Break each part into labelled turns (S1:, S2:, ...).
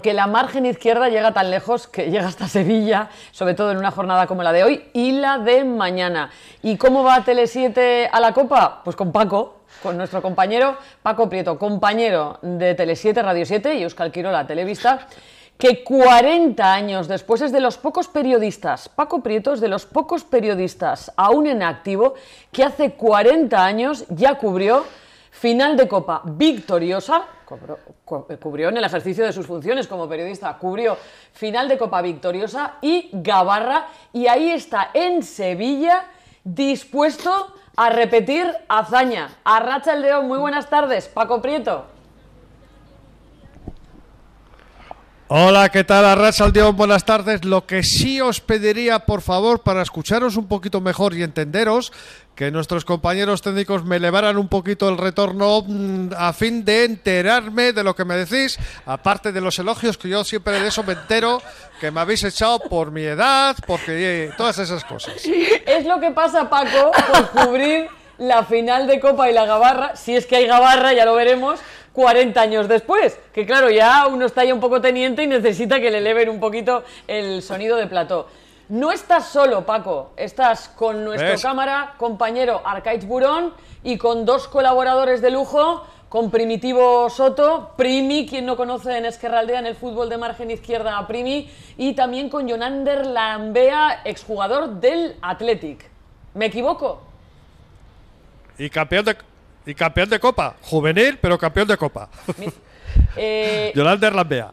S1: porque la margen izquierda llega tan lejos que llega hasta Sevilla, sobre todo en una jornada como la de hoy y la de mañana. ¿Y cómo va Tele7 a la Copa? Pues con Paco, con nuestro compañero Paco Prieto, compañero de Tele7, Radio 7 y Euskal Quirola Televista, que 40 años después es de los pocos periodistas, Paco Prieto es de los pocos periodistas aún en activo, que hace 40 años ya cubrió Final de Copa victoriosa, eh, cubrió en el ejercicio de sus funciones como periodista, cubrió final de Copa victoriosa y Gabarra, y ahí está en Sevilla dispuesto a repetir hazaña. Arracha el León, muy buenas tardes, Paco Prieto.
S2: Hola, ¿qué tal? Arracha dios, buenas tardes. Lo que sí os pediría, por favor, para escucharos un poquito mejor y entenderos, que nuestros compañeros técnicos me elevaran un poquito el retorno mm, a fin de enterarme de lo que me decís, aparte de los elogios que yo siempre de eso me entero, que me habéis echado por mi edad, porque eh, todas esas cosas.
S1: Es lo que pasa, Paco, por cubrir la final de Copa y la Gabarra, si es que hay Gabarra, ya lo veremos 40 años después. Que claro, ya uno está ahí un poco teniente y necesita que le eleven un poquito el sonido de plató. No estás solo, Paco. Estás con nuestro cámara, compañero Arcaiz Burón, y con dos colaboradores de lujo, con Primitivo Soto, Primi, quien no conoce en Esquerraldea en el fútbol de margen izquierda a Primi, y también con Jonander Lambea, exjugador del Athletic. ¿Me equivoco?
S2: Y campeón de, y campeón de Copa. Juvenil, pero campeón de Copa. Eh, Yolanda Erlandea.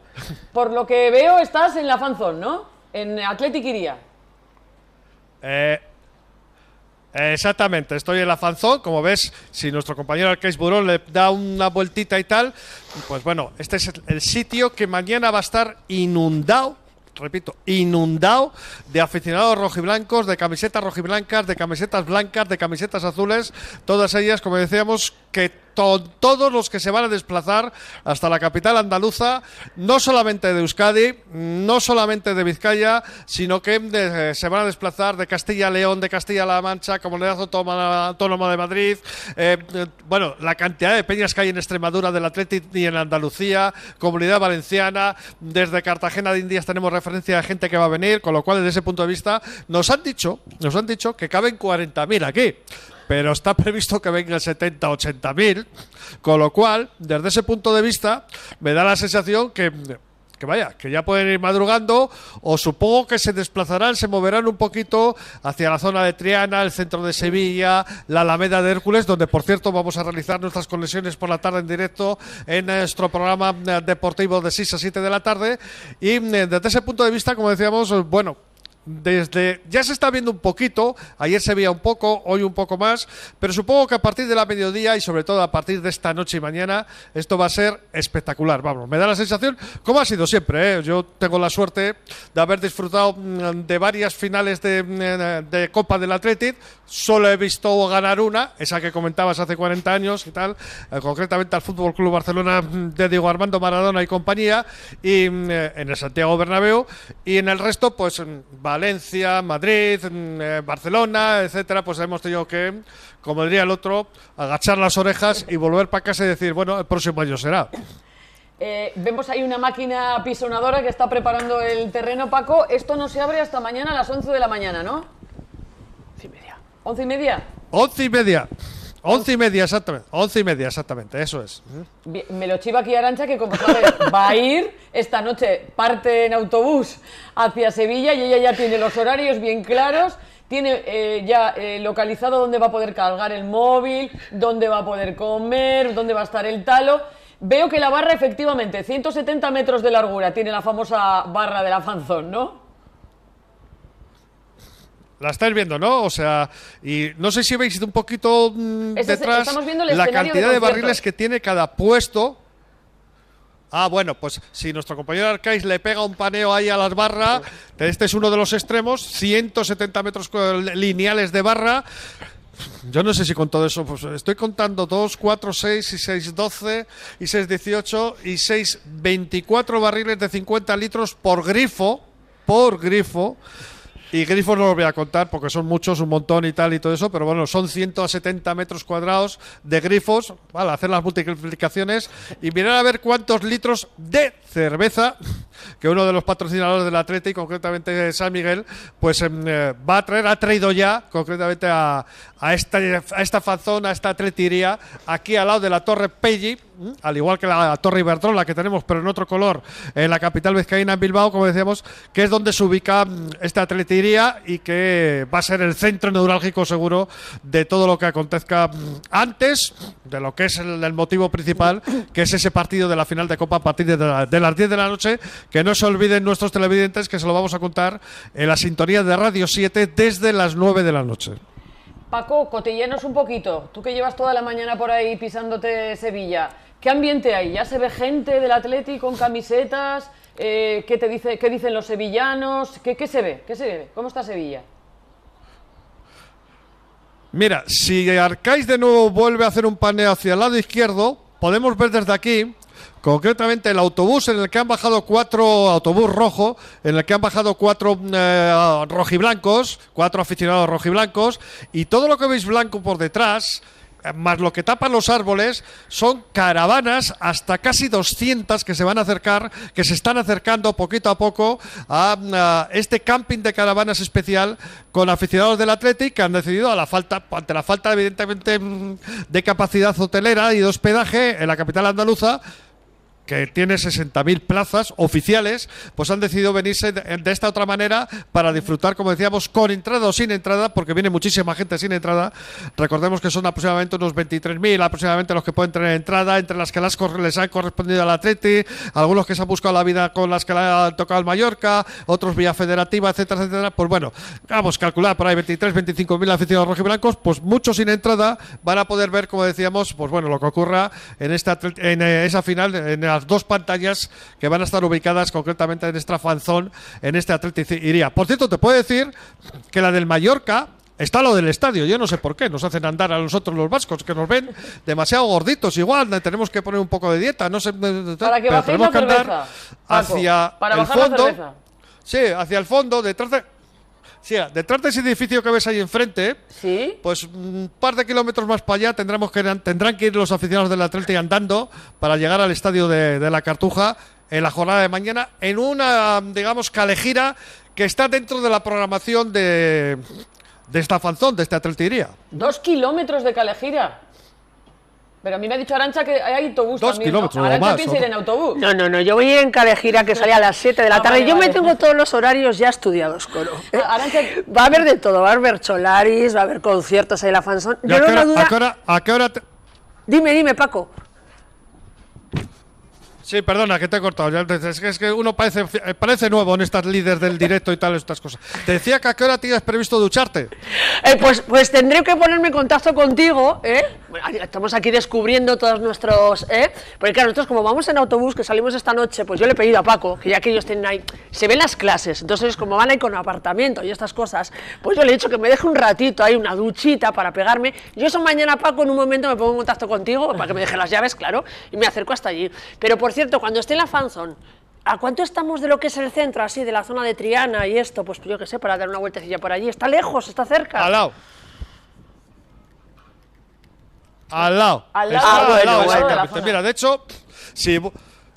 S1: Por lo que veo, estás en la fanzón, ¿no? En Atlético Iría.
S2: Eh, eh, exactamente, estoy en la fanzón. Como ves, si nuestro compañero Arcais Burón le da una vueltita y tal, pues bueno, este es el sitio que mañana va a estar inundado repito, inundado de aficionados rojiblancos, de camisetas rojiblancas, de camisetas blancas, de camisetas azules, todas ellas, como decíamos, que todos los que se van a desplazar hasta la capital andaluza, no solamente de Euskadi, no solamente de Vizcaya, sino que eh, se van a desplazar de Castilla León, de Castilla-La Mancha, Comunidad Autónoma de Madrid, eh, eh, bueno, la cantidad de peñas que hay en Extremadura del Atlético y en Andalucía, Comunidad Valenciana, desde Cartagena de Indias tenemos referencia de gente que va a venir, con lo cual desde ese punto de vista nos han dicho, nos han dicho que caben 40.000 aquí pero está previsto que vengan 70, 80 mil, con lo cual, desde ese punto de vista, me da la sensación que que vaya, que ya pueden ir madrugando o supongo que se desplazarán, se moverán un poquito hacia la zona de Triana, el centro de Sevilla, la Alameda de Hércules, donde por cierto vamos a realizar nuestras conexiones por la tarde en directo en nuestro programa eh, deportivo de 6 a 7 de la tarde y eh, desde ese punto de vista, como decíamos, bueno, desde ya se está viendo un poquito, ayer se veía un poco, hoy un poco más, pero supongo que a partir de la mediodía y sobre todo a partir de esta noche y mañana esto va a ser espectacular, vamos, me da la sensación, como ha sido siempre, ¿eh? yo tengo la suerte de haber disfrutado mm, de varias finales de, mm, de Copa del Atlético solo he visto ganar una, esa que comentabas hace 40 años y tal, eh, concretamente al Fútbol Club Barcelona mm, de Diego Armando Maradona y compañía, y en el Santiago Bernabéu, y en el resto pues va Valencia, Madrid, mm, eh, Barcelona, etcétera, pues hemos tenido que, como diría el otro, agachar las orejas y volver para casa y decir, bueno, el próximo año será.
S1: Eh, vemos ahí una máquina apisonadora que está preparando el terreno, Paco. Esto no se abre hasta mañana a las 11 de la mañana, ¿no? 11 y media. ¿11 y media?
S2: 11 y media. Once y media, exactamente. Once y media, exactamente. Eso es.
S1: me lo chiva aquí Arancha que como sabes, va a ir esta noche, parte en autobús hacia Sevilla y ella ya tiene los horarios bien claros. Tiene eh, ya eh, localizado dónde va a poder cargar el móvil, dónde va a poder comer, dónde va a estar el talo. Veo que la barra efectivamente, 170 metros de largura, tiene la famosa barra de la fanzón, ¿no?
S2: La estáis viendo, ¿no? O sea, y no sé si veis un poquito mm, detrás la cantidad de, barriles que tiene cada puesto. Ah, bueno, pues si nuestro compañero Arcais le pega un paneo ahí a las barras, este es uno de los extremos, 170 metros lineales de barra. Yo no sé si con todo eso, pues estoy contando 2, 4, 6 y 6, 12 y 6, 18 y 6, 24 barriles de 50 litros por grifo, por grifo. Y grifos no los voy a contar porque son muchos, un montón y tal y todo eso, pero bueno, son 170 metros cuadrados de grifos, vale, hacer las multiplicaciones y mirar a ver cuántos litros de cerveza que uno de los patrocinadores del Atleti, concretamente de San Miguel, pues em, eh, va a traer, ha traído ya concretamente a, a esta, a esta fazón, a esta atletiría, aquí al lado de la Torre Pelli, al igual que la Torre la que tenemos, pero en otro color, en la capital vizcaína, en Bilbao, como decíamos, que es donde se ubica mm, esta atletiría y que va a ser el centro neurálgico seguro de todo lo que acontezca mm, antes de lo que es el, motivo principal, que es ese partido de la final de Copa a partir de, de, las 10 de la noche. Que no se olviden nuestros televidentes que se lo vamos a contar en la sintonía de Radio 7 desde las 9 de la noche.
S1: Paco, cotillenos un poquito. Tú que llevas toda la mañana por ahí pisándote Sevilla. ¿Qué ambiente hay? ¿Ya se ve gente del Atlético con camisetas? Eh, ¿qué, te dice, ¿Qué dicen los sevillanos? ¿Qué, se ve? ¿Qué se ve? ¿Cómo está Sevilla?
S2: Mira, si Arcáis de nuevo vuelve a hacer un paneo hacia el lado izquierdo, podemos ver desde aquí concretamente el autobús en el que han bajado cuatro, autobús rojo, en el que han bajado cuatro eh, rojiblancos, cuatro aficionados rojiblancos, y todo lo que veis blanco por detrás, más lo que tapan los árboles, son caravanas hasta casi 200 que se van a acercar, que se están acercando poquito a poco a, este camping de caravanas especial con aficionados del Athletic que han decidido, a la falta, ante la falta evidentemente mm, de capacidad hotelera y de hospedaje en la capital andaluza, que tiene 60.000 plazas oficiales, pues han decidido venirse de esta otra manera para disfrutar, como decíamos, con entrada o sin entrada, porque viene muchísima gente sin entrada. Recordemos que son aproximadamente unos 23.000 aproximadamente los que pueden tener entrada, entre las que las les han correspondido al Atleti, algunos que se han buscado la vida con las que le han tocado el Mallorca, otros vía federativa, etcétera, etcétera. Pues bueno, vamos a calcular por ahí 23, 25.000 aficionados rojiblancos, pues muchos sin entrada van a poder ver, como decíamos, pues bueno, lo que ocurra en esta en eh, esa final en dos pantallas que van a estar ubicadas concretamente en esta fanzón, en este Atlético Iría. Por cierto, te puedo decir que la del Mallorca, Está lo del estadio, yo no sé por qué. Nos hacen andar a nosotros los vascos, que nos ven demasiado gorditos. Igual tenemos que poner un poco de dieta, no sé. Para que pero cerveza, hacia el fondo. sí, hacia el fondo, detrás de. Sí, detrás de ese edificio que ves ahí enfrente, pues un mm, par de kilómetros más para allá tendremos que, tendrán que ir los aficionados del Atleti andando para llegar al estadio de, la Cartuja en la jornada de mañana, en una, digamos, calejira que está dentro de la programación de, esta fanzón, de esta Atletiría.
S1: Dos kilómetros de calejira. Pero a mí me ha dicho Arancha que hay autobús Dos también, ¿no? Arancha piensa ir en
S3: autobús. No, no, no, yo voy a ir en Calejira que sale a las 7 de la ah, tarde. yo me tengo todos los horarios ya estudiados, coro. Ah, Arancha... Va a haber de todo, va a haber cholaris, va a haber conciertos ahí la fanzón. Yo no lo dudo. ¿A qué hora, a qué hora te... Dime, dime, Paco.
S2: Sí, perdona, que te he cortado. Es que, es que uno parece, eh, parece
S3: nuevo en estas líderes del directo y tal, estas cosas. Te decía que a qué hora tienes previsto ducharte. Eh, pues, pues tendré que ponerme en contacto contigo, ¿eh? estamos aquí descubriendo todos nuestros... ¿eh? Porque claro, nosotros como vamos en autobús, que salimos esta noche, pues yo le he pedido a Paco, que ya que ellos tienen ahí... Se ven las clases, entonces como van ahí con apartamento y estas cosas, pues yo le he dicho que me deje un ratito ahí, una duchita para pegarme. Yo eso mañana, Paco, en un momento me pongo en contacto contigo, para que me deje las llaves, claro, y me acerco hasta allí. Pero por cierto, cuando esté en la fanzone, ¿A cuánto estamos de lo que es el centro, así, de la zona de Triana y esto? Pues yo qué sé, para dar una vueltecilla por allí. ¿Está lejos? ¿Está cerca? Al lado.
S2: Al lado. Al ah, Mira, de hecho, si,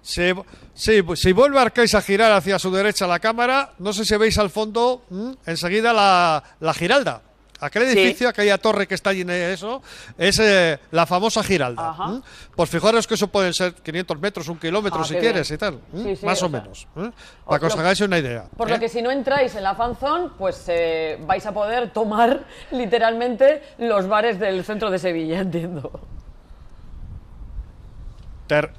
S2: si, si, a girar hacia su derecha la cámara, no sé si veis al fondo mm, enseguida la Giralda. Aquel edificio, aquella torre que está allí en eh, eso, es eh, la famosa Giralda. ¿eh? Pues fijaros que eso pueden ser 500 metros, un kilómetro ah, si quieres y tal, más o, menos. Para que os hagáis una idea. Por
S1: lo que si no entráis en la fanzón, pues vais a poder tomar literalmente los bares del centro de Sevilla, entiendo.
S2: Ter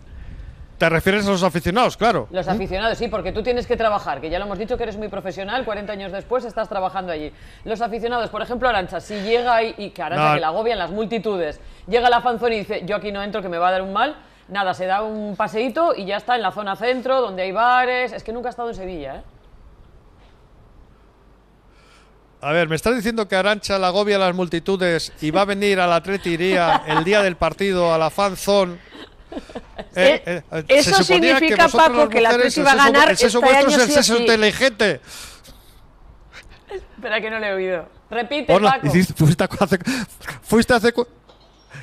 S2: te refieres a los aficionados, claro.
S1: Los aficionados, sí, porque tú tienes que trabajar, que ya lo hemos dicho que eres muy profesional, 40 años después estás trabajando allí. Los aficionados, por ejemplo, Arancha, si llega y, y que que la agobian las multitudes, llega la fanzón y dice, yo aquí no entro, que me va a dar un mal, nada, se da un paseíto y ya está en la zona centro, donde hay bares, es que nunca ha estado en Sevilla,
S4: ¿eh?
S2: A ver, me estás diciendo que Arancha la agobia a las multitudes y va a venir a la tretiría el día del partido a la fanzón Eh, eh, eh, eso significa, Paco, que la Cruz iba a ganar. El sexo este vuestro año es el sexo inteligente.
S1: Espera, que no le he oído. Repite, Paco.
S3: fuiste,
S2: hace, fuiste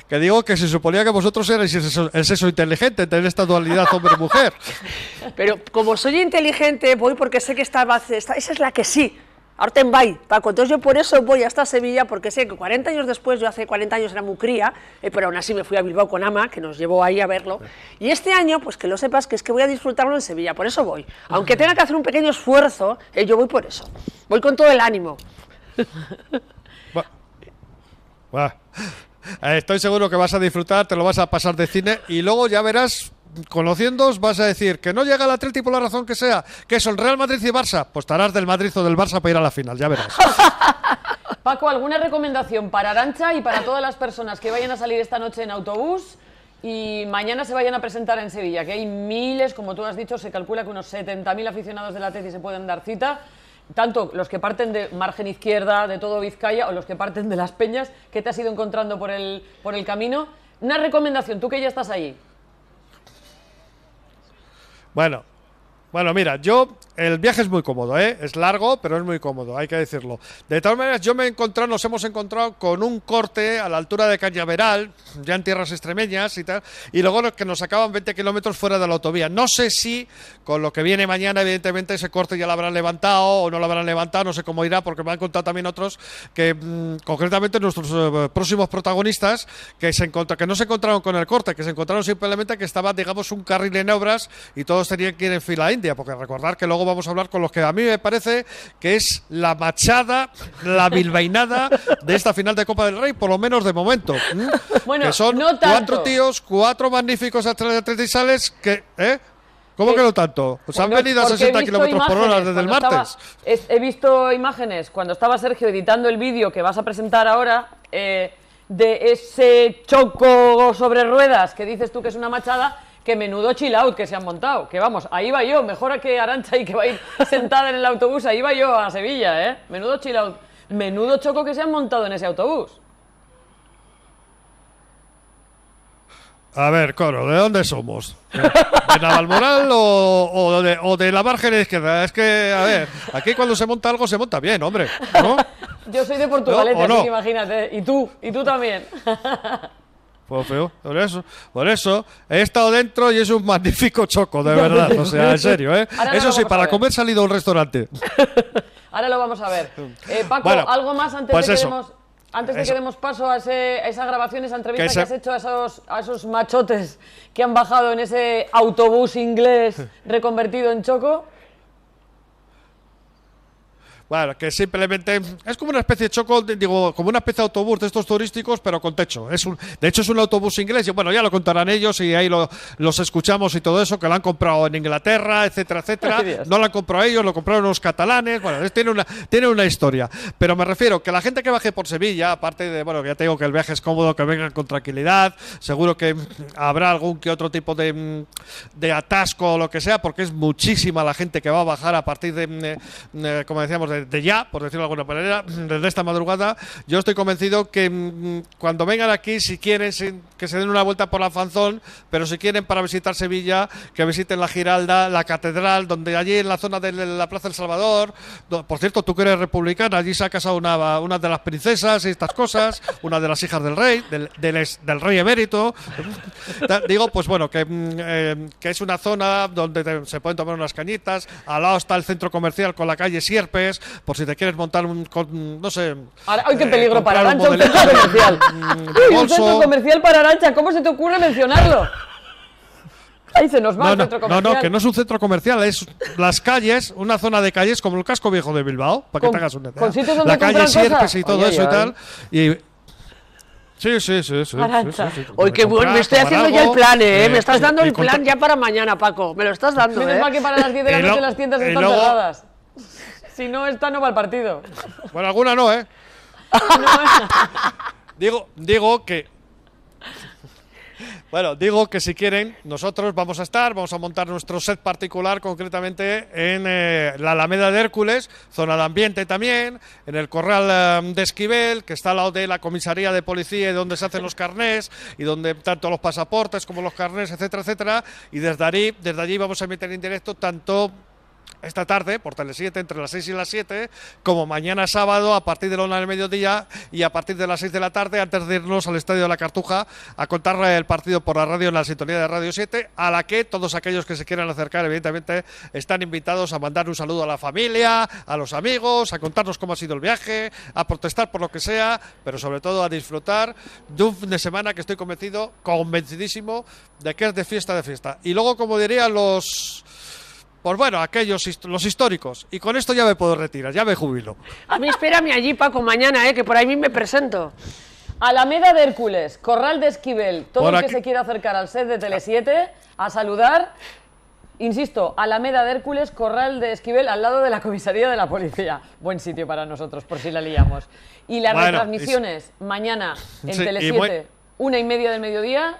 S2: Que digo que se suponía que vosotros erais el sexo, inteligente, tener esta dualidad hombre-mujer.
S3: Pero como soy inteligente, voy porque sé que esta, esta, esa es la que sí enváis, Paco. Entonces yo por eso voy hasta Sevilla, porque sé que 40 años después, yo hace 40 años era muy cría, eh, pero aún así me fui a Bilbao con Ama, que nos llevó ahí a verlo. Y este año, pues que lo sepas, que es que voy a disfrutarlo en Sevilla, por eso voy. Aunque tenga que hacer un pequeño esfuerzo, eh, yo voy por eso. Voy con todo el ánimo.
S2: Eh, estoy seguro que vas a disfrutar, te lo vas a pasar de cine y luego ya verás Conociendoos vas a decir que no llega el TETI por la razón que sea, que son Real Madrid y Barça, pues estarás del Madrid o del Barça para ir a la final, ya verás.
S1: Paco, ¿alguna recomendación para Arancha y para todas las personas que vayan a salir esta noche en autobús? Y mañana se vayan a presentar en Sevilla, que hay miles, como tú has dicho, se calcula que unos 70.000 aficionados del TETI se pueden dar cita tanto los que parten de margen izquierda, de todo Vizcaya, o los que parten de las peñas, que te has ido encontrando por el, por el camino. Una recomendación, tú que ya estás ahí.
S2: Bueno, bueno, mira, yo. El viaje es muy cómodo, ¿eh? Es largo, pero es muy cómodo, hay que decirlo. De todas maneras, yo me he encontrado, nos hemos encontrado con un corte a la altura de Cañaveral, ya en tierras extremeñas y tal, y luego que nos sacaban 20 kilómetros fuera de la autovía. No sé si con lo que viene mañana, evidentemente, ese corte ya lo habrán levantado o no lo habrán levantado, no sé cómo irá, porque me han contado también otros que, mm, concretamente, nuestros eh, próximos protagonistas, que, se que no se encontraron con el corte, que se encontraron simplemente que estaba, digamos, un carril en obras y todos tenían que ir en fila porque recordar que luego vamos a hablar con los que a mí me parece que es la machada, la bilbainada de esta final de Copa del Rey, por lo menos de momento. Bueno, son cuatro tíos, cuatro magníficos atletisales que... ¿eh? ¿Cómo eh, que no tanto? Pues han venido a 60 kilómetros por hora desde el martes.
S1: he visto imágenes cuando estaba Sergio editando el vídeo que vas a presentar ahora eh, de ese choco sobre ruedas que dices tú que es una machada menudo chill out que se han montado. Que vamos, ahí va yo, mejor a que Arancha y que va a ir sentada en el autobús, ahí va yo a Sevilla, ¿eh? Menudo chill out, menudo choco que se han montado en ese autobús.
S2: A ver, Coro, ¿de dónde somos? ¿De, Navalmoral o, o, de, la margen izquierda? Es que, a ver, aquí cuando se monta algo se monta bien, hombre,
S1: Yo soy de Portugalete, imagínate. Y tú, y tú también.
S2: Por, eso, por eso he estado dentro y es un magnífico choco, de verdad. O sea, en serio, ¿eh? Eso sí, para comer salido a un restaurante.
S1: Ahora lo vamos a ver. Eh, Paco, algo más antes pues de que demos, Antes de que demos paso a, ese, a, esa grabación, esa entrevista que, has hecho esos, a esos machotes que han bajado en ese autobús inglés reconvertido en choco.
S2: Bueno, que simplemente es como una especie de chocolate, digo, como una especie de autobús de estos turísticos, pero con techo. Es un, de hecho, es un autobús inglés y bueno, ya lo contarán ellos y ahí lo, los escuchamos y todo eso, que lo han comprado en Inglaterra, etcétera, etcétera. No lo han comprado ellos, lo compraron los catalanes. Bueno, tiene, una, tiene una historia. Pero me refiero que la gente que baje por Sevilla, aparte de, bueno, ya te digo que el viaje es cómodo, que vengan con tranquilidad, seguro que mm, habrá algún que otro tipo mm, de, atasco o lo que sea, porque es muchísima la gente que va a bajar a partir de, mm, eh, eh, como decíamos, de ...de ya, por decirlo de alguna manera, desde esta madrugada, yo estoy convencido que mm, cuando vengan aquí, si quieren, que se den una vuelta por la Fanzón, pero si quieren para visitar Sevilla, que visiten la Giralda, la Catedral, donde allí en la zona de la Plaza del Salvador, por cierto, tú que eres republicana, allí se ha casado una, de las princesas y estas cosas, una de las hijas del rey, del, rey emérito. Digo, pues bueno, mm, eh, que, es una zona donde se pueden tomar unas cañitas, al lado está el centro comercial con la calle Sierpes, por si te quieres montar un, no sé... ¡Ay, qué eh, peligro para Arancha, un, centro
S1: comercial! Mm, ¡Un centro comercial para Arancha! ¿Cómo se te ocurre mencionarlo? Ahí se nos va no, el centro comercial. No, no, que no es
S2: un centro comercial, es las calles, una zona de calles como el casco viejo de Bilbao, para que te hagas una idea. Con sitios donde La calle Sierpes y todo eso y tal. Sí, sí, sí. sí,
S1: Hoy qué bueno, me estoy
S2: haciendo ya el plan, ¿eh? eh
S3: me estás dando el plan ya para mañana, Paco. Me lo estás dando, Menos ¿eh? mal que para las 10 de la noche las tiendas están cerradas.
S1: Si no, esta no va al partido. Bueno, alguna no, ¿eh?
S2: digo, digo que. Bueno, digo que si quieren, nosotros vamos a estar, vamos a montar nuestro set particular concretamente en eh, la Alameda de Hércules, zona de ambiente también, en el Corral em, de Esquivel, que está al lado de la comisaría de policía y donde se hacen los carnés y donde tanto los pasaportes como los carnés, etcétera, etcétera. Y desde allí, desde allí vamos a meter en directo tanto esta tarde por Tele7 entre las 6 y las 7, como mañana sábado a partir de la 1 del mediodía y a partir de las 6 de la tarde antes de irnos al Estadio de la Cartuja a contar el partido por la radio en la sintonía de Radio 7, a la que todos aquellos que se quieran acercar evidentemente están invitados a mandar un saludo a la familia, a los amigos, a contarnos cómo ha sido el viaje, a protestar por lo que sea, pero sobre todo a disfrutar de un fin de semana que estoy convencido, convencidísimo de que es de fiesta de fiesta. Y luego, como dirían los pues bueno, aquellos los históricos. Y con esto ya me puedo retirar, ya me jubilo.
S3: A mí espérame allí, Paco, mañana, eh, que por ahí me presento.
S1: Alameda de Hércules, Corral de Esquivel, todo el que se quiera acercar al set de Tele7 a saludar. Insisto, Alameda de Hércules, Corral de Esquivel, al lado de la comisaría de la policía. Buen sitio para nosotros, por si la liamos. Y las retransmisiones, mañana en Tele7, una y media del mediodía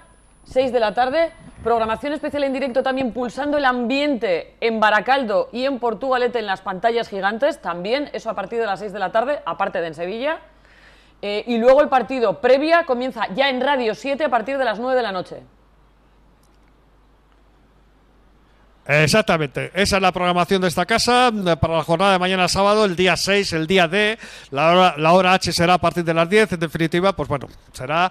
S1: 6 de la tarde. Programación especial en directo también pulsando el ambiente en Baracaldo y en Portugalete en las pantallas gigantes, también eso a partir de las 6 de la tarde, aparte de en Sevilla. Eh, y luego el partido previa comienza ya en Radio 7 a partir de las 9 de la noche.
S2: Exactamente, esa es la programación de esta casa eh, para la jornada de mañana sábado, el día 6, el día D, la hora, H será a partir de las 10, en definitiva, pues bueno, será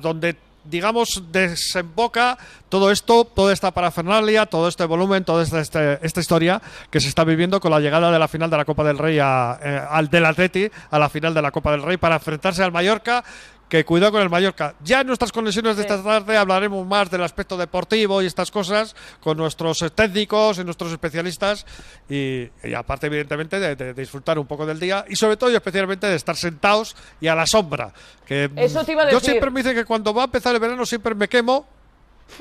S2: donde digamos, desemboca todo esto, toda esta parafernalia, todo este volumen, toda esta, este, esta historia que se está viviendo con la llegada de la final de la Copa del Rey a, eh, al del Atleti, a la final de la Copa del Rey para enfrentarse al Mallorca que cuidado con el Mallorca. Ya en nuestras conexiones de esta tarde hablaremos más del aspecto deportivo y estas cosas con nuestros técnicos y nuestros especialistas y, aparte evidentemente de, disfrutar un poco del día y sobre todo y especialmente de estar sentados y a la sombra. Mm, eso te iba a decir. Yo siempre me dice que cuando va a empezar el verano siempre me quemo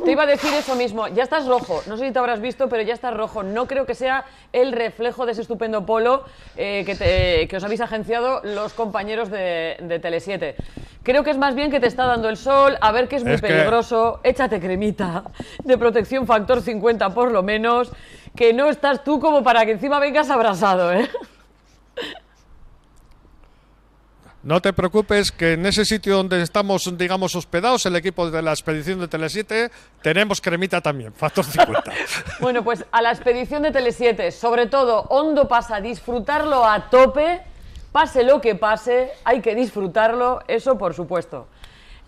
S1: te iba a decir eso mismo, ya estás rojo, no sé si te habrás visto, pero ya estás rojo. No creo que sea el reflejo de ese estupendo polo eh, que, os habéis agenciado los compañeros de, de Tele7. Creo que es más bien que te está dando el sol, a ver que es muy peligroso, échate cremita de protección factor 50 por lo menos, que no estás tú como para que encima vengas abrasado, ¿eh?
S2: No te preocupes que en ese sitio donde estamos, digamos, hospedados, el equipo de la expedición de Tele7, tenemos cremita también, factor 50.
S1: bueno, pues a la expedición de Tele7, sobre todo, hondo pasa, disfrutarlo a tope Pase lo que pase, hay que disfrutarlo, eso por supuesto.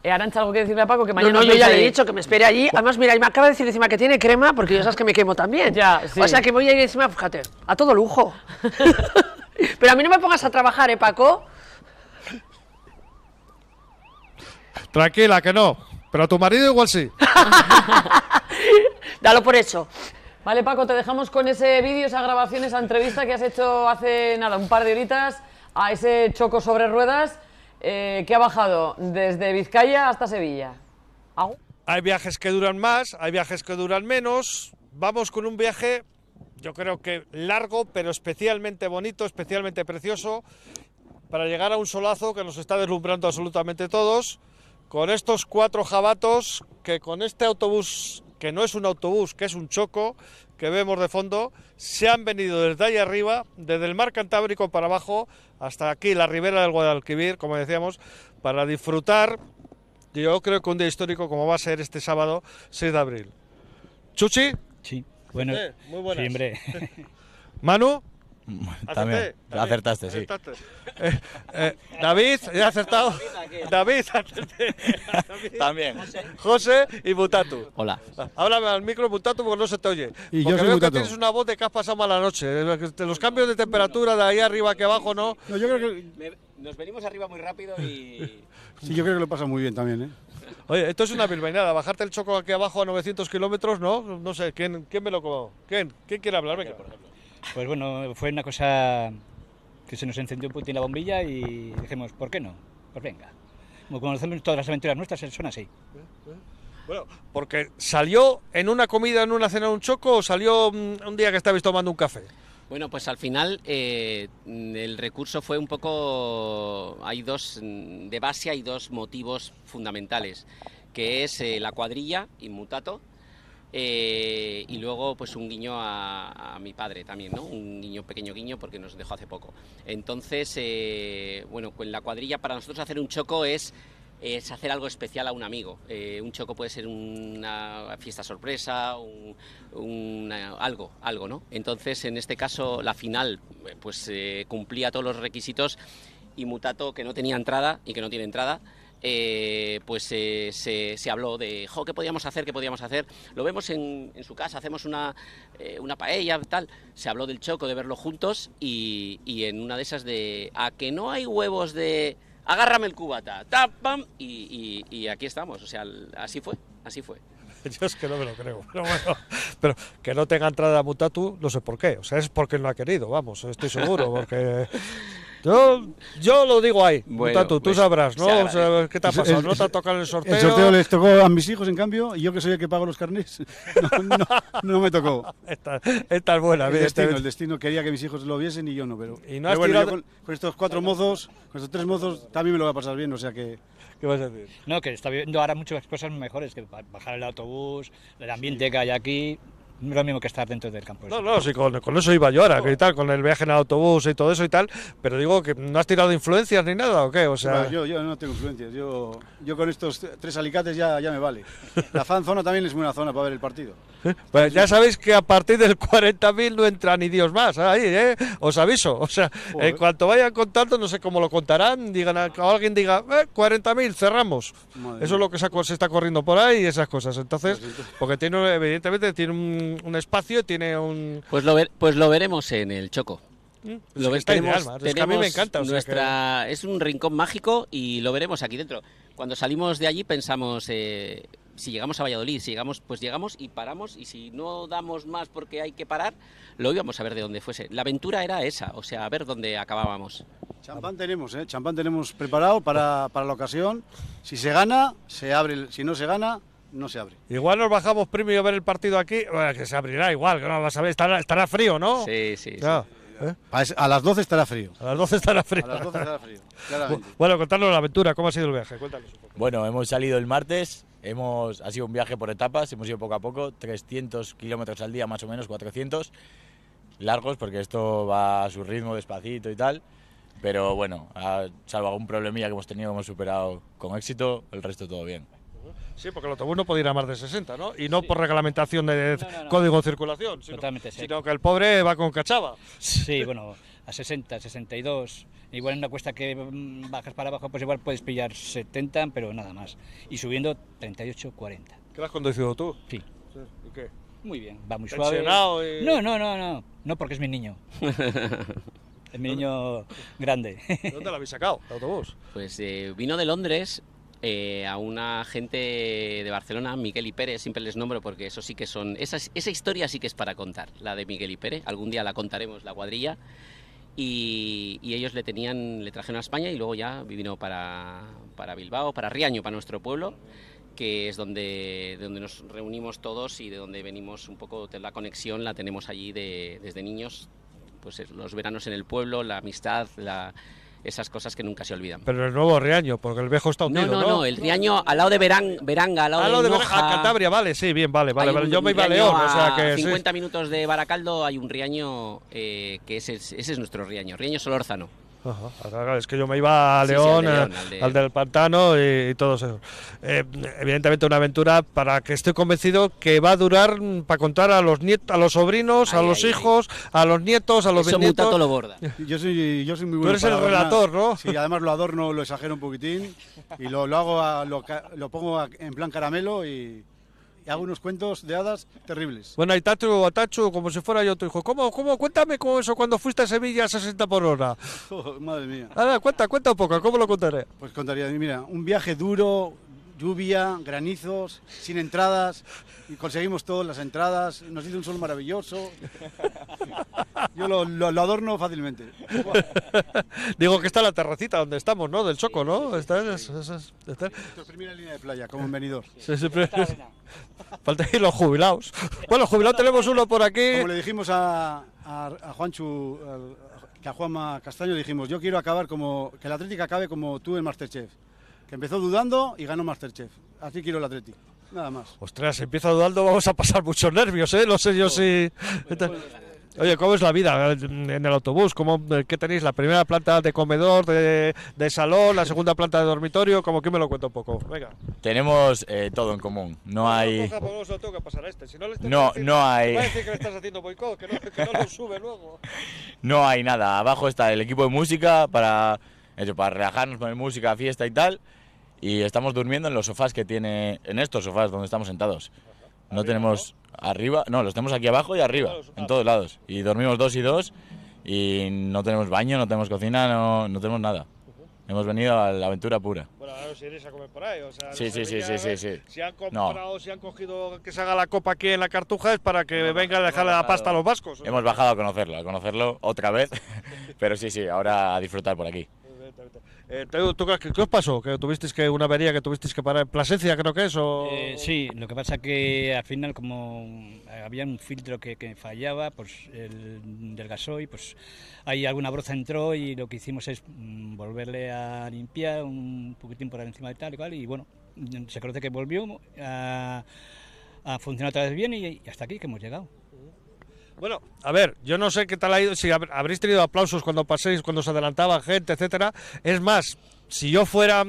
S1: Eh,
S3: Arancha, ¿algo que decirle a Paco?
S1: Que mañana no, no yo ya le he dicho que me espere allí. Además,
S3: mira, me acaba de decir encima que tiene crema, porque ya sabes que me quemo también. Ya, O sea, que voy a ir encima, fíjate, a todo lujo. Pero a mí no me pongas a trabajar, ¿eh, Paco?
S2: Tranquila, que no. Pero a tu marido igual sí.
S3: Dalo por eso,
S1: Vale, Paco, te dejamos con ese vídeo, esa grabación, esa entrevista que has hecho hace, nada, un par de horitas a ese choco sobre ruedas eh, que ha bajado desde Vizcaya hasta Sevilla.
S2: Hay viajes que duran más, hay viajes que duran menos. Vamos con un viaje, yo creo que largo, pero especialmente bonito, especialmente precioso, para llegar a un solazo que nos está deslumbrando absolutamente todos, con estos cuatro jabatos que con este autobús, que no es un autobús, que es un choco, que vemos de fondo se han venido desde ahí arriba, desde el mar Cantábrico para abajo, hasta aquí, la ribera del Guadalquivir, como decíamos, para disfrutar, yo creo que un día histórico como va a ser este sábado 6 de abril. ¿Chuchi? Sí, bueno, eh, muy buenas. Siempre. ¿Manu? También. acertaste, sí. Eh, eh, David, acertado. David, También. José y Butatu. Hola. Háblame al micro, Butatu, porque no se te oye. Y porque yo soy que tienes una voz de que has pasado mala noche. Eh, los cambios de temperatura de ahí arriba que abajo, ¿no? yo creo
S5: que... nos venimos arriba muy rápido
S6: y... Sí, yo creo que lo pasa muy bien también, ¿eh?
S2: Oye, esto es una bilbainada. Bajarte el choco aquí abajo a 900 kilómetros, ¿no? No sé, ¿quién, quién me lo... ¿Quién? ¿Quién quiere hablarme? Por ejemplo.
S6: Pues bueno,
S7: fue una cosa que se nos encendió un poquitín la bombilla y dijimos, ¿por qué no? Pues venga.
S2: Como conocemos todas las aventuras nuestras, son así. Bueno, porque salió en una comida, en una cena, un choco, o salió mm, un día que estabais tomando un café.
S5: Bueno, pues al final eh, el recurso fue un poco, hay dos, de base hay dos motivos fundamentales, que es eh, la cuadrilla, Inmutato, eh, y luego, pues un guiño a, mi padre también, ¿no? Un pequeño guiño, porque nos dejó hace poco. Entonces, eh, bueno, con la cuadrilla para nosotros hacer un choco es, es hacer algo especial a un amigo. Eh, un choco puede ser una fiesta sorpresa, algo, algo, ¿no? Entonces, en este caso, la final, pues cumplía todos los requisitos y Mutato, que no tenía entrada y que no tiene entrada, eh, pues eh, se, se, habló de, ¿qué podíamos hacer? ¿Qué podíamos hacer? Lo vemos en, su casa, hacemos una, eh, una paella, tal. Se habló del choco, de verlo juntos y, y, en una de esas de, a que no hay huevos de, agárrame el cubata, tap, y, y, aquí estamos. O sea, así fue, así fue.
S2: Yo es que no me lo creo. Pero, pero que no tenga entrada a Mutatu, no sé por qué. O sea, es porque no ha querido, vamos, estoy seguro, porque... Yo, yo lo digo ahí. tú pues, sabrás, ¿no? ¿Qué te ha pasado? ¿No te ha tocado el sorteo? El sorteo
S6: les tocó a mis hijos, en cambio, y yo que soy el que pago los carnés, no, me tocó. Esta, es buena. El destino, el destino quería que mis hijos lo viesen y yo no, pero, ¿Y con, estos cuatro mozos, con estos tres mozos, también me lo va a pasar bien, o sea
S2: que... ¿Qué vas a decir?
S7: No, que está viendo ahora muchas cosas mejores, que bajar el autobús, el ambiente que hay aquí, no es lo mismo que estar dentro del campo.
S2: No, no, con, eso iba yo ahora, que tal, con el viaje en autobús y todo eso y tal, pero digo que no has tirado influencias ni nada, ¿o qué? O sea... yo,
S6: no tengo influencias, yo, yo con estos tres alicates ya, ya me vale. La fanzona también es buena zona para
S2: ver el partido. Eh, pues ya sabéis que a partir del 40.000 no entra ni Dios más ahí, ¿eh? Os aviso. O sea, en cuanto vayan contando, no sé cómo lo contarán, digan alguien diga, 40.000, eh, cerramos. Eso es lo que se, está corriendo por ahí y esas cosas. Entonces, pues porque
S5: tiene, evidentemente tiene un un, espacio, tiene un... Pues lo, pues lo veremos en el Choco. Mm, lo es a mí me encanta. nuestra, Es un rincón mágico y lo veremos aquí dentro. Cuando salimos de allí pensamos, eh, si llegamos a Valladolid, llegamos, pues llegamos y paramos y si no damos más porque hay que parar, lo íbamos a ver de dónde fuese. La aventura era esa, o sea, a ver dónde acabábamos.
S6: Champán tenemos, eh, Champán tenemos preparado para, para la ocasión. Si se gana, se abre, si no se gana, no se abre. Igual nos bajamos
S2: primero a ver el partido aquí, que se abrirá igual, que no a ver, estará, frío, ¿no? Sí, sí. ¿Eh? A las 12 estará
S4: frío. A las 12 estará frío. Bueno, contanos la aventura, ¿cómo ha sido el viaje? Bueno, hemos salido el martes, hemos, ha sido un viaje por etapas, hemos ido poco a poco, 300 kilómetros al día más o menos, 400, largos porque esto va a su ritmo despacito y tal, pero bueno, salvo algún problemilla que hemos tenido, hemos superado con éxito, el resto todo bien.
S2: Sí, porque el autobús no puede ir a más de 60, ¿no? Y no por reglamentación de código de circulación, sino, Totalmente sino que el pobre va con cachaba Sí,
S7: bueno, a 60, 62. Igual en una cuesta que mm, bajas para abajo, pues igual puedes pillar 70, pero nada más. Y subiendo 38, 40. ¿Qué has conducido tú? Sí. ¿Y qué? Muy bien, va muy suave. No, no, no, no. No, porque es mi niño. es mi niño grande. ¿Dónde lo habéis sacado, el autobús?
S5: Pues eh, vino de Londres eh, a una gente de Barcelona, Miguel y Pérez, siempre les nombro porque eso sí que son. Esa, historia sí que es para contar, la de Miguel y Pérez. Algún día la contaremos, la cuadrilla. Y, ellos le tenían, le trajeron a España y luego ya vino para, para Bilbao, para Riaño, para nuestro pueblo que es donde, donde nos reunimos todos y de donde venimos un poco, la conexión la tenemos allí desde niños, pues los veranos en el pueblo, la amistad, la, esas cosas que nunca se olvidan.
S2: Pero el nuevo Riaño, porque el viejo está hundido, ¿no? No, no,
S5: el Riaño al lado de Verán, Veranga, al lado, al lado
S2: de, de vale, sí, bien, vale, vale, yo me iba a León, o 50
S5: minutos de Baracaldo hay un Riaño eh, que ese, ese es nuestro Riaño, Riaño Solórzano.
S2: Es que yo me iba a eh, León, al, del Pantano y, todo eso. Eh, evidentemente una aventura para que estoy convencido que va a durar para contar a los nietos, a los sobrinos, a los hijos, a los nietos, a los eso bisnietos. lo borda.
S6: Yo soy, yo soy muy bueno. Tú eres el relator, ¿no? Sí, además lo adorno, lo exagero un poquitín y lo, lo hago, a, lo, lo pongo en plan caramelo y y hago unos cuentos de hadas terribles.
S2: Bueno, y Tacho, como si fuera yo tu hijo. ¿Cómo, cómo? Cuéntame cómo eso cuando fuiste a Sevilla a 60 por hora.
S6: Oh, madre mía.
S2: Ahora, cuenta, cuenta un poco, ¿cómo lo contaré? Pues contaría,
S6: mira, un viaje duro, lluvia, granizos, sin entradas, y conseguimos todas las entradas, nos hizo un sol maravilloso.
S2: Yo lo, adorno fácilmente. Digo que está la terracita donde estamos, ¿no? Del Choco, ¿no? Esta es,
S6: primera línea de playa,
S2: como un venidor. Falta ir los jubilados.
S6: Bueno, jubilados tenemos uno por aquí. Como le dijimos a, a, a, Juanma Castaño, dijimos, yo quiero acabar como, que la Atlética acabe como tú en Masterchef que empezó dudando y ganó Masterchef. Así quiero el Atlético. Nada más.
S2: Ostras, empieza dudando, vamos a pasar muchos nervios, ¿eh? No sé yo si... Oye, ¿cómo es la vida eh, en el autobús? ¿Cómo, eh, ¿Qué tenéis? ¿La primera planta de comedor, de, salón, la segunda planta de dormitorio?
S4: Como que me lo cuento un poco. Venga. Tenemos eh, todo en común. No, hay. Este.
S1: no no,
S4: hay. no, hay nada. Abajo está el equipo de música para, eso, para relajarnos, poner música, fiesta y tal y estamos durmiendo en los sofás que tiene, en estos sofás donde estamos sentados. No tenemos arriba, no, los tenemos aquí abajo y arriba, en todos lados. Y dormimos dos y dos y no tenemos baño, no tenemos cocina, no, no tenemos nada. Hemos venido a la aventura pura.
S2: Bueno, ver si eres a comer por ahí, o sea... Sí, sí, sí, sí, sí, Si han comprado, si han cogido que se haga la copa
S4: aquí en la Cartuja es para que venga a dejarle la pasta a los vascos. Hemos bajado a conocerlo, a conocerlo otra vez, pero sí, sí, ahora a disfrutar por aquí.
S2: Eh, qué, os pasó? ¿Que tuvisteis que una avería que tuvisteis que parar en Plasencia, creo que es? Eh, sí, lo que pasa es que al final
S7: como eh, había un filtro que, fallaba pues, el, del gasoil, pues ahí alguna broza entró y lo que hicimos es mm, volverle a limpiar un poquitín por encima de tal y cual y bueno, se conoce que volvió ah, a, funcionar otra
S2: vez bien y hasta aquí que hemos llegado. Bueno, a ver, yo no sé qué tal ha ido, si habréis tenido aplausos cuando paséis, cuando se adelantaba gente, etcétera. Es más, si yo fuera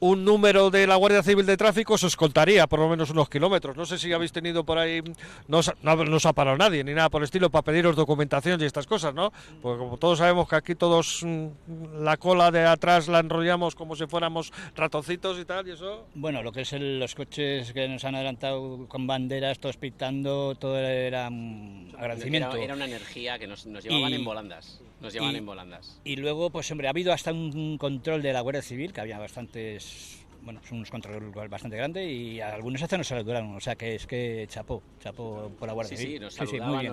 S2: un número de la Guardia Civil de Tráfico os contaría por lo menos unos kilómetros. No sé si habéis tenido por ahí, no, no, no ha parado nadie ni nada por el estilo para pediros documentación y estas cosas, ¿no? Porque como todos sabemos que aquí todos mm, la cola de atrás la enrollamos como si fuéramos
S7: ratoncitos y tal, y eso. Bueno, lo que es los coches que nos han adelantado con banderas, todos pintando, todo era un agradecimiento. Era, una
S5: energía que nos, llevaban en volandas. Nos llevan en volandas.
S7: Y luego, pues hombre, ha habido hasta un control de la Guardia Civil, que había bastantes bueno, son unos controles bastante grandes y algunos hasta nos saludaron, o sea que es que chapó, chapó por la Guardia Civil. Sí, nos saludaban,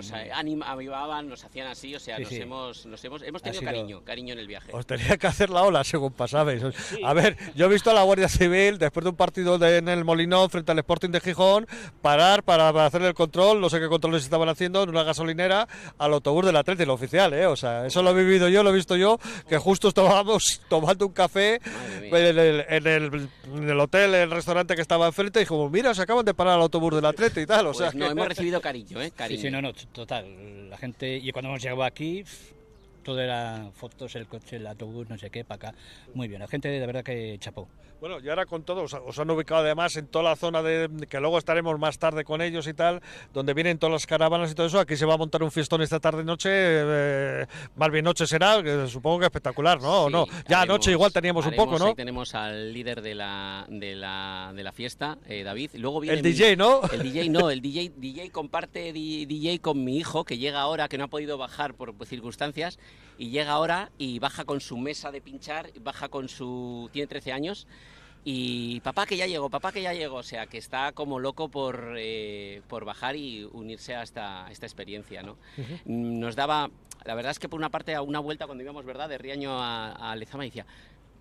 S5: nos hacían así, o sea, nos hemos, hemos, tenido cariño, cariño en el viaje. Os tenía que
S2: hacer la ola según pasabais. A ver, yo he visto a la Guardia Civil después de un partido en el Molinón frente al Sporting de Gijón parar para, hacer el control, no sé qué controles estaban haciendo en una gasolinera al autobús de del Atlético, el oficial, ¿eh? O sea, eso lo he vivido yo, lo he visto yo, que oh. justo estábamos tomando un café en el en el hotel, el restaurante que estaba enfrente, y como, mira, se acaban de parar el autobús del atleta y tal.
S5: Pues no, hemos recibido cariño, ¿eh? Cariño. Sí, sí, no, no,
S7: total. La gente, y cuando hemos llegado aquí, todo las fotos, el coche, el autobús, no sé qué, para acá. Muy bien, la gente, de verdad que chapó.
S2: Bueno, y ahora con todos, os han ubicado además en toda la zona de que luego estaremos más tarde con ellos y tal, donde vienen todas las caravanas y todo eso. Aquí se va a montar un fiestón esta tarde noche, eh, más bien noche será, supongo que espectacular, ¿no? no? Ya anoche igual teníamos un poco, ¿no?
S5: tenemos al líder de la, de la, fiesta, eh, David. Luego viene el DJ, ¿no? El DJ no, el DJ, DJ comparte DJ con mi hijo que llega ahora, que no ha podido bajar por circunstancias y llega ahora y baja con su mesa de pinchar, baja con su tiene 13 años. Y papá que ya llegó, papá que ya llegó, o sea, que está como loco por, eh, por bajar y unirse a esta, esta experiencia, ¿no? Nos daba, la verdad es que por una parte a una vuelta cuando íbamos, ¿verdad?, de Riaño a, Lezama y decía,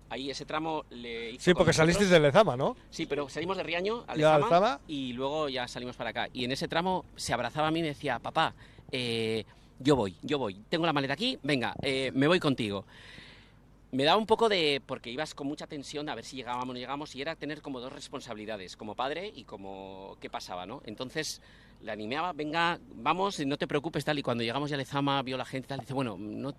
S5: ahí ese tramo le Sí, porque salisteis
S2: de Lezama, ¿no?
S5: Sí, pero salimos de Riaño a Lezama, y luego ya salimos para acá. Y en ese tramo se abrazaba a mí y me decía, papá, eh, yo voy, yo voy, tengo la maleta aquí, venga, eh, me voy contigo me daba un poco de, porque ibas con mucha tensión a ver si llegábamos o no llegábamos, y era tener como dos responsabilidades, como padre y como qué pasaba, ¿no? Entonces le animaba, venga, vamos, no te preocupes, tal, y cuando llegamos ya Lezama vio la gente, tal, dice, bueno, no,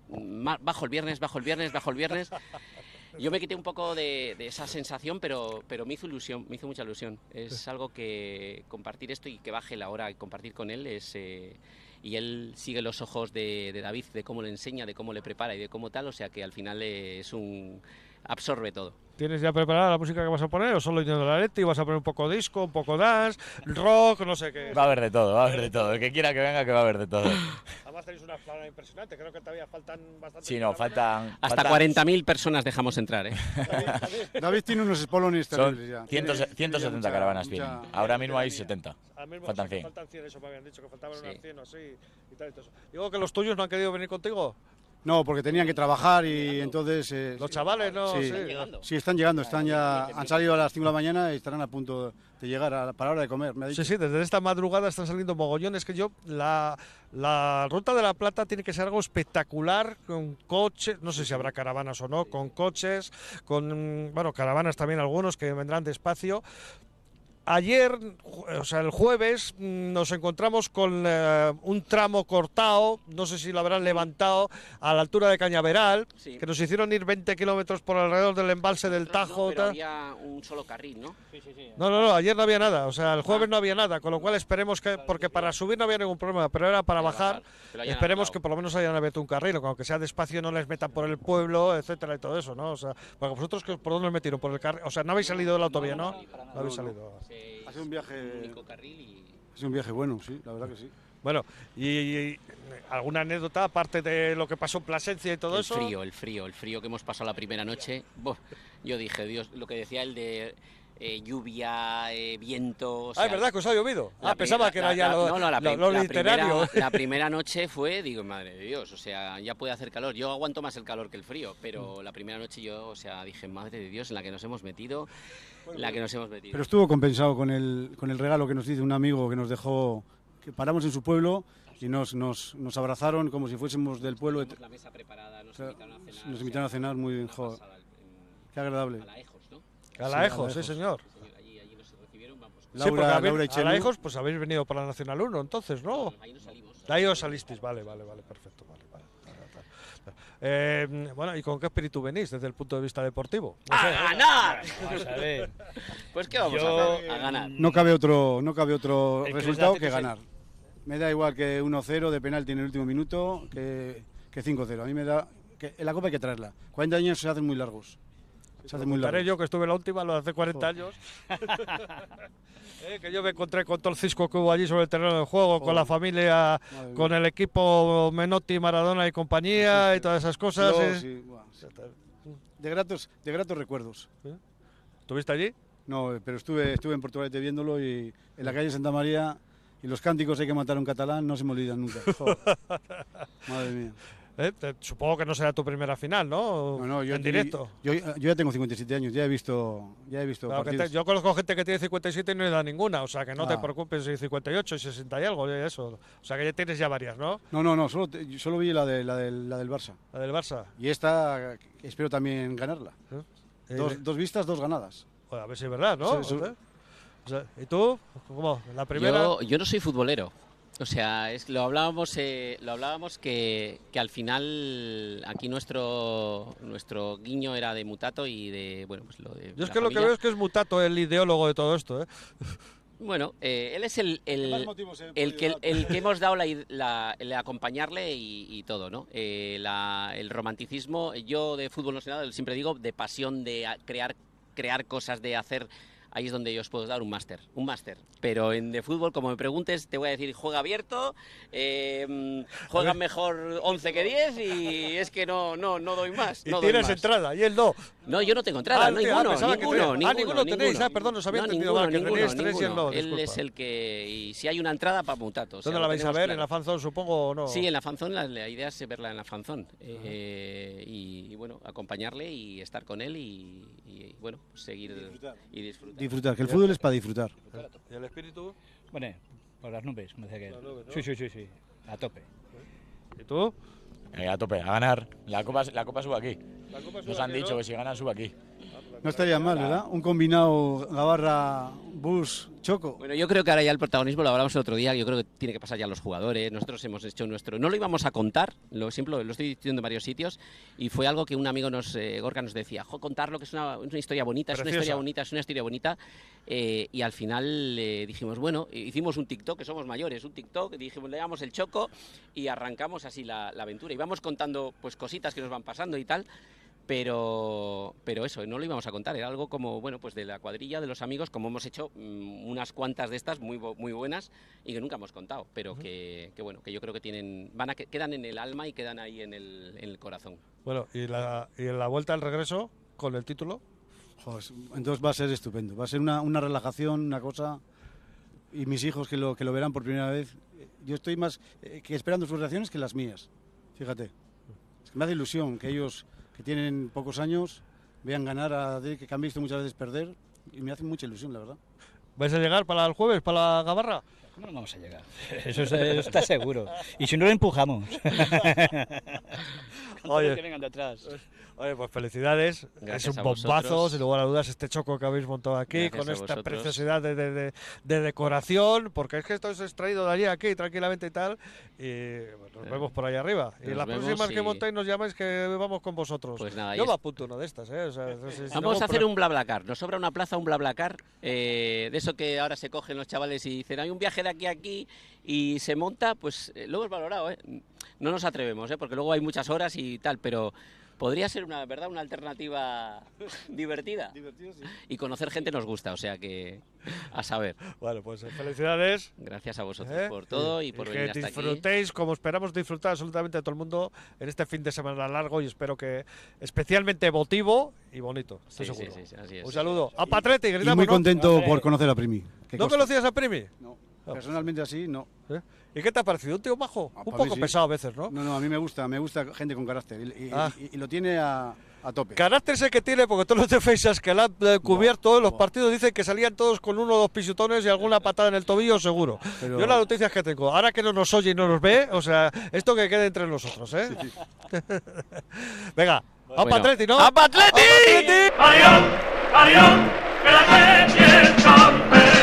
S5: bajo el viernes, bajo el viernes, bajo el viernes. Yo me quité un poco de, esa sensación, pero, pero me hizo ilusión, me hizo mucha ilusión. Es algo que compartir esto y que baje la hora y compartir con él es... Eh, y él sigue los ojos de, de David, de cómo le enseña, de cómo le prepara y de cómo tal, o sea que al final eh, es un absorbe todo.
S2: ¿Tienes ya preparada la música que vas a poner o solo tienes la letra y ¿Vas a poner un poco disco, un poco dance, rock, no sé qué? Va a haber
S5: de todo, va a haber de todo. El que quiera que venga, que va a haber de todo.
S1: Además tenéis una flora impresionante, creo que todavía
S6: faltan
S5: bastante. Sí, no, faltan... Hasta 40.000 personas dejamos entrar, ¿eh?
S6: David tiene unos
S4: espolones terribles ya. 170 caravanas Ahora mismo
S5: hay 70. faltan 100.
S2: Faltan 100, eso me habían dicho, que faltaban 100 o así. Y tal, Digo que los tuyos no han querido venir contigo.
S6: No, porque tenían que trabajar y entonces... Eh, Los chavales, ¿no? Sí, están llegando, están ya, han salido a las 5 de la mañana y estarán a punto de llegar a la hora de comer. Me ha dicho. Sí,
S2: sí, desde esta madrugada están saliendo mogollones que yo, la, la Ruta de la Plata tiene que ser algo espectacular, con coches, no sé si habrá caravanas o no, con coches, con, bueno, caravanas también algunos que vendrán despacio, Ayer, o sea, el jueves, mm, nos encontramos con eh, un tramo cortado, no sé si lo habrán levantado, a la altura de Cañaveral, que nos hicieron ir 20 kilómetros por alrededor del embalse del Tajo. No,
S5: había un solo carril, ¿no? Sí, sí, sí.
S2: No, no, no, ayer no había nada, o sea, el jueves ah. no había nada, con lo cual esperemos que, porque para subir no había ningún problema, pero era para, bajar, esperemos que por lo menos hayan abierto un carril, aunque sea despacio no les metan por el pueblo, etcétera y todo eso, ¿no? O sea, porque vosotros, ¿por dónde os metieron? ¿Por el carril? O sea, no habéis salido de la autovía, ¿no? No, no habéis salido.
S6: Hace Ha sido un viaje. único carril
S2: y. un viaje bueno, sí, la verdad que sí. Bueno, y, alguna anécdota aparte de lo que pasó en
S5: Plasencia y todo eso. El frío, el frío, el frío que hemos pasado la primera noche. yo dije, Dios, lo que decía el de eh, lluvia, vientos eh, viento. ah, es verdad que os ha llovido. Ah, pensaba que era ya lo, no, literario. Primera, la primera noche fue, digo, madre de Dios, o sea, ya puede hacer calor. Yo aguanto más el calor que el frío, pero mm. la primera noche yo, o sea, dije, madre de Dios, en la que nos hemos metido, la que nos hemos Pero estuvo compensado
S6: con el, con el regalo que nos dice un amigo que nos dejó, que paramos en su pueblo y nos, nos, abrazaron como si fuésemos del pueblo. Nos la mesa preparada, nos invitaron a cenar. Nos invitaron a cenar, muy bien, Qué agradable. A e,
S5: a sí, sí señor. sí, porque a la
S2: pues habéis venido para la Nacional 1, entonces, ¿no? Ahí no salimos. Ahí os salisteis, vale, vale, vale, perfecto, vale, vale. Eh, bueno, ¿y con qué espíritu venís desde el punto de vista deportivo? ¡A
S5: ¿eh? ganar! Pues qué vamos a hacer, a ganar. No cabe
S2: otro, no cabe otro
S5: resultado que,
S6: ganar. Me da igual que 1-0 de penalti en el último minuto que, que 5-0. A mí me da... Que la Copa hay que traerla. 40 años se hacen muy largos. Se hace
S2: yo que estuve la última, lo hace 40 años. Eh, que yo me encontré con todo el cisco que hubo allí sobre el terreno de juego, con la familia, con el equipo Menotti, Maradona y compañía y todas esas cosas.
S6: de, gratos, de gratos recuerdos. ¿Eh? ¿Tuviste allí? No, eh, pero estuve, estuve en Portugal viéndolo y en la calle Santa María y los cánticos hay que matar a un catalán no se me olvidan nunca. Madre
S2: mía. ¿Eh? supongo que no será tu primera final, ¿no? en directo. Yo, yo,
S6: ya tengo 57 años, ya he visto, ya he visto partidos. yo
S2: conozco gente que tiene 57 y no le da ninguna, o sea que no te ah. preocupes si 58, y 60 y algo, eso. O sea que ya tienes ya varias, ¿no?
S6: No, no, no, solo, solo vi la, de, la, del Barça. La del Barça. Y esta espero también ganarla. ¿Eh?
S2: Eh, dos, vistas, dos ganadas. a ver si es verdad, ¿no? ¿Y tú? ¿Cómo? ¿La primera? yo
S5: no soy futbolero. O sea, es, lo hablábamos, eh, lo hablábamos que, que, al final aquí nuestro nuestro guiño era de mutato y de bueno pues lo de. Yo es que lo que veo es
S2: que es mutato el ideólogo de todo esto, ¿eh?
S5: Bueno, eh, él es el, el, que, el, que, hemos dado la, la, el acompañarle y, todo, ¿no? Eh, el romanticismo, yo de fútbol no sé nada, siempre digo de pasión de crear, crear cosas, de hacer ahí es donde yo os puedo dar un máster, un máster. Pero en de fútbol, como me preguntes, te voy a decir, juega abierto, eh, juega mejor 11 que 10 y es que no, no, no doy más. No y tienes entrada, y él no. No, yo no tengo entrada, ah, no, ninguno, ah, ninguno, tenía... ninguno, ah, ninguno, tenéis, ah, perdón, os no, entendido mal, que tenéis tres y él no, Él es el que, y si hay una entrada, para mutato. ¿Dónde la vais a ver? ¿En la fanzón, supongo, o no? Sí, en la fanzón, la, idea es verla en la fanzón. Eh, y, y, bueno, acompañarle y estar con él y, y, bueno, pues seguir y disfrutar. disfrutar. que el fútbol es para disfrutar. ¿Y el espíritu? Bueno, por las
S4: nubes, como decía que. Sí, sí, sí, sí, a tope. ¿Y tú? Eh, a tope, a ganar. La Copa, la copa sube aquí. Nos han dicho que si ganan sube aquí. No estaría mal, ¿verdad?
S6: Un combinado Gavarra, Bus, Choco.
S5: Bueno, yo creo que ahora ya el protagonismo lo hablamos el otro día. Yo creo que tiene que pasar ya a los jugadores. Nosotros hemos hecho nuestro. No lo íbamos a contar, lo, lo estoy diciendo en varios sitios. Y fue algo que un amigo nos, eh, Gorka nos decía: contarlo, que es una, historia bonita, es una historia bonita, es una historia bonita. Eh, y al final le eh, dijimos: bueno, hicimos un TikTok, que somos mayores, un TikTok. Dijimos: le damos el choco y arrancamos así la, la aventura. Y vamos contando pues cositas que nos van pasando y tal pero, pero eso, no lo íbamos a contar, era algo como, bueno, pues de la cuadrilla, de los amigos, como hemos hecho mm, unas cuantas de estas muy, muy buenas y que nunca hemos contado, pero que, bueno, que yo creo que tienen, van a, quedan en el alma y quedan ahí en el, corazón.
S2: Bueno, ¿y la, la vuelta al regreso con el título? entonces
S6: va a ser estupendo, va a ser una, una relajación, una cosa, y mis hijos que lo, que lo verán por primera vez, yo estoy más eh, que esperando sus reacciones que las mías, fíjate. Es me hace ilusión que ellos que tienen pocos años vean ganar a que han visto muchas veces perder y me hace mucha ilusión, la verdad.
S2: ¿Vais a llegar para el jueves, para la Gabarra?
S6: ¿Cómo no vamos a llegar? Eso, está seguro.
S7: Y si no lo empujamos.
S2: Oye, vengan de atrás. Oye, pues felicidades. es un bombazo, sin lugar a dudas, este choco que habéis montado aquí, con esta preciosidad de, de, decoración, porque es que esto es extraído de allí aquí tranquilamente y tal. Y nos eh, vemos por allá arriba. y las próximas que montáis nos llamáis que vamos con vosotros. Pues Yo me apunto una de estas. ¿eh? vamos a hacer un
S5: blablacar. Nos sobra una plaza, un blablacar, eh, de eso que ahora se cogen los chavales y dicen, hay un viaje aquí aquí y se monta, pues eh, lo hemos valorado, ¿eh? No nos atrevemos, ¿eh? Porque luego hay muchas horas y tal, pero podría ser una verdad una alternativa divertida. Y conocer gente nos gusta, o sea que a saber. Bueno, pues felicidades. Gracias a vosotros por todo y, por venir que disfrutéis,
S2: como esperamos disfrutar absolutamente de todo el mundo en este fin de semana largo y espero que especialmente emotivo y bonito. Un saludo. A Patrete, Y muy contento
S6: por conocer a Primi. ¿No conocías a Primi? No.
S2: Ah, pues. Personalmente así, no. ¿Eh? ¿Y qué te ha parecido? Ah, un tío bajo, un poco pesado
S6: a veces, ¿no? No, no, a mí me gusta, me gusta gente con carácter y, ah. lo tiene a,
S2: tope. Carácter ese que tiene, porque todos los defensas que la han eh, cubierto en los partidos dicen que salían todos con uno o dos pisotones y alguna patada en el tobillo, seguro. Yo Yo las noticias que tengo, ahora que no nos oye y no nos ve, o sea, esto que quede entre nosotros, ¿eh? Venga,
S6: a ¿no?
S2: ¡A ¡Arión! ¡Que la es